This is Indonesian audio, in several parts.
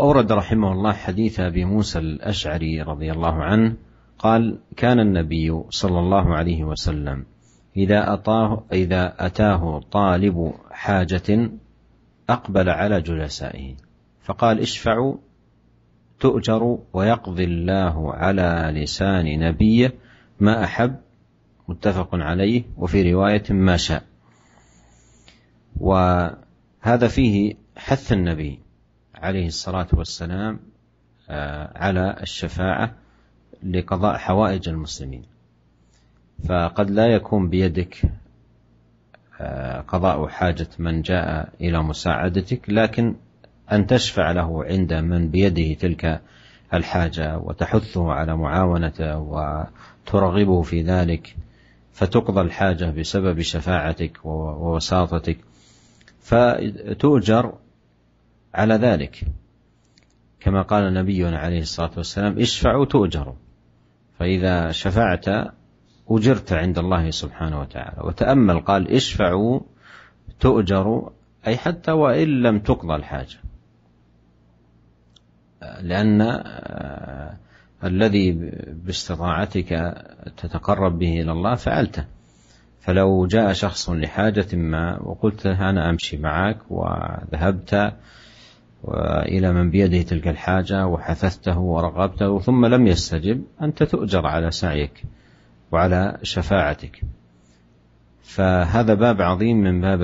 وأورد رحمه الله حديث أبي موسى الأشعري رضي الله عنه قال كان النبي صلى الله عليه وسلم إذا أطاه إذا أتاه طالب حاجة أقبل على جلسائه فقال اشفعوا تؤجر ويقضي الله على لسان نبيه ما أحب متفق عليه وفي رواية ما شاء وهذا فيه حث النبي عليه الصلاة والسلام آه، على الشفاعة لقضاء حوائج المسلمين فقد لا يكون بيدك آه، قضاء حاجة من جاء إلى مساعدتك لكن أن تشفع له عند من بيده تلك الحاجة وتحثه على معاونته وترغبه في ذلك فتقضى الحاجة بسبب شفاعتك ووساطتك فتؤجر على ذلك كما قال نبينا عليه الصلاة والسلام اشفعوا تؤجروا فإذا شفعت أجرت عند الله سبحانه وتعالى وتأمل قال اشفعوا تؤجروا أي حتى وإن لم تقضى الحاجة لأن آه، الذي باستطاعتك تتقرب به إلى الله فعلته فلو جاء شخص لحاجة ما وقلت أنا أمشي معك وذهبت وإلى من بيده تلك الحاجة وحثثته ورغبته ثم لم يستجب أنت تؤجر على سعيك وعلى شفاعتك فهذا باب عظيم من باب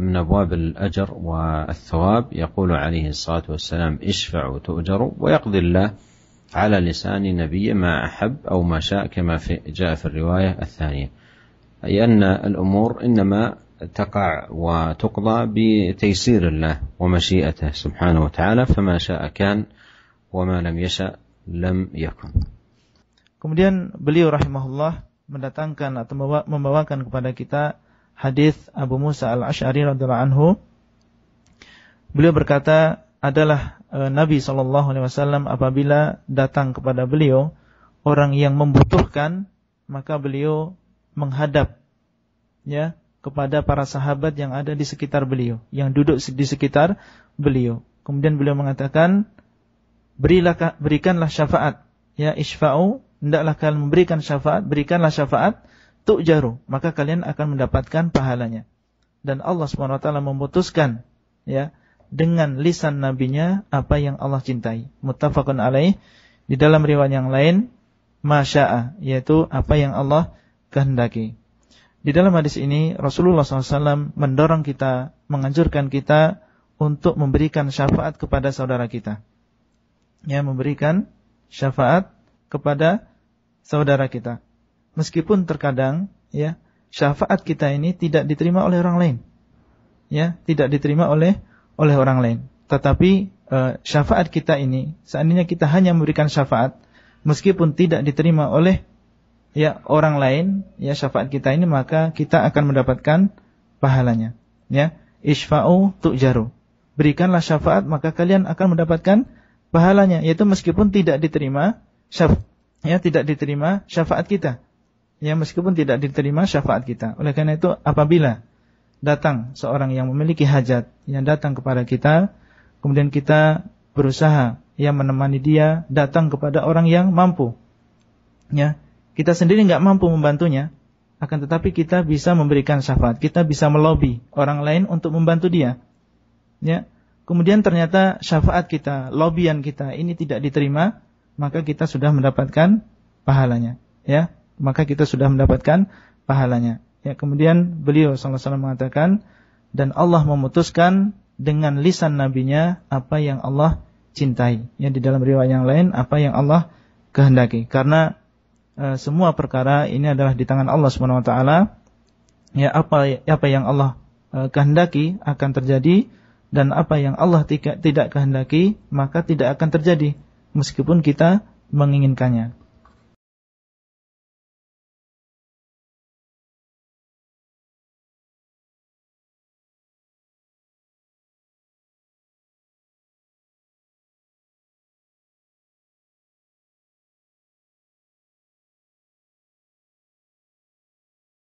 من ابواب الاجر والثواب يقول عليه الصلاه والسلام اشفعوا تؤجروا ويقضي الله على لسان نبيه ما احب او ما شاء كما في جاء في الروايه الثانيه اي ان الامور انما تقع وتقضى بتيسير الله ومشيئته سبحانه وتعالى فما شاء كان وما لم يشاء لم يكن Kemudian beliau rahimahullah mendatangkan atau membawakan kepada kita hadis Abu Musa al-Ash'ari radhiyallahu anhu. Beliau berkata adalah e, Nabi saw. alaihi wasallam apabila datang kepada beliau orang yang membutuhkan maka beliau menghadap ya kepada para sahabat yang ada di sekitar beliau, yang duduk di sekitar beliau. Kemudian beliau mengatakan, berilah berikanlah syafaat, ya isfa'u, hendaklah kalian memberikan syafaat, berikanlah syafaat jarum. maka kalian akan mendapatkan pahalanya. Dan Allah swt memutuskan ya dengan lisan nabinya apa yang Allah cintai. Mutafakun alaih. Di dalam riwayat yang lain, masya'ah, yaitu apa yang Allah kehendaki. Di dalam hadis ini Rasulullah SAW mendorong kita, menganjurkan kita untuk memberikan syafaat kepada saudara kita. Ya, memberikan syafaat kepada saudara kita. Meskipun terkadang ya, syafaat kita ini tidak diterima oleh orang lain. Ya, tidak diterima oleh oleh orang lain. Tetapi e, syafaat kita ini seandainya kita hanya memberikan syafaat meskipun tidak diterima oleh ya orang lain ya syafaat kita ini maka kita akan mendapatkan pahalanya ya isfa'u tu'jaru berikanlah syafaat maka kalian akan mendapatkan pahalanya yaitu meskipun tidak diterima syaf ya tidak diterima syafaat kita ya meskipun tidak diterima syafaat kita oleh karena itu apabila datang seorang yang memiliki hajat yang datang kepada kita kemudian kita berusaha yang menemani dia datang kepada orang yang mampu ya kita sendiri nggak mampu membantunya, akan tetapi kita bisa memberikan syafaat, kita bisa melobi orang lain untuk membantu dia. Ya. Kemudian ternyata syafaat kita, lobian kita ini tidak diterima, maka kita sudah mendapatkan pahalanya, ya. Maka kita sudah mendapatkan pahalanya. Ya, kemudian beliau saw, mengatakan dan Allah memutuskan dengan lisan nabinya apa yang Allah cintai. Ya di dalam riwayat yang lain apa yang Allah kehendaki. Karena Eh, semua perkara ini adalah di tangan Allah Subhanahu wa taala. Ya apa apa yang Allah eh, kehendaki akan terjadi dan apa yang Allah tidak kehendaki maka tidak akan terjadi meskipun kita menginginkannya.